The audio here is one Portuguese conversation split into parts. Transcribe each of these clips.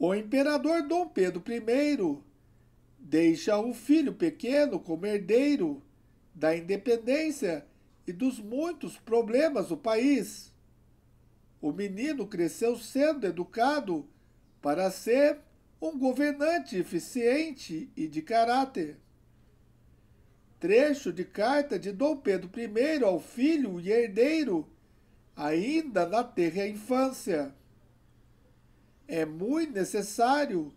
O imperador Dom Pedro I deixa um filho pequeno como herdeiro da independência e dos muitos problemas do país. O menino cresceu sendo educado para ser um governante eficiente e de caráter. Trecho de carta de Dom Pedro I ao filho e herdeiro, ainda na terra infância é muito necessário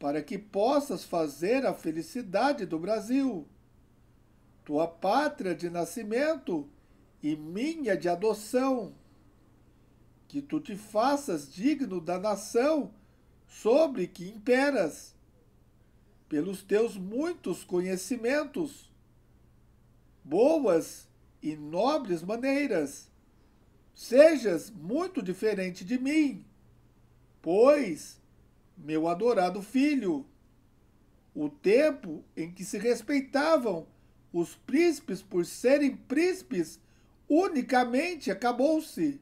para que possas fazer a felicidade do Brasil, tua pátria de nascimento e minha de adoção. Que tu te faças digno da nação sobre que imperas, pelos teus muitos conhecimentos, boas e nobres maneiras. Sejas muito diferente de mim Pois, meu adorado filho, o tempo em que se respeitavam os príncipes por serem príncipes unicamente acabou-se.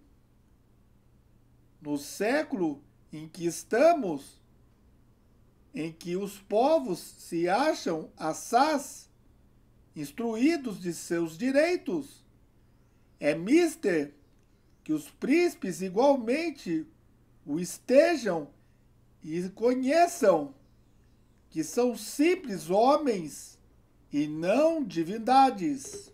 No século em que estamos, em que os povos se acham assás, instruídos de seus direitos, é mister que os príncipes igualmente o estejam e conheçam que são simples homens e não divindades.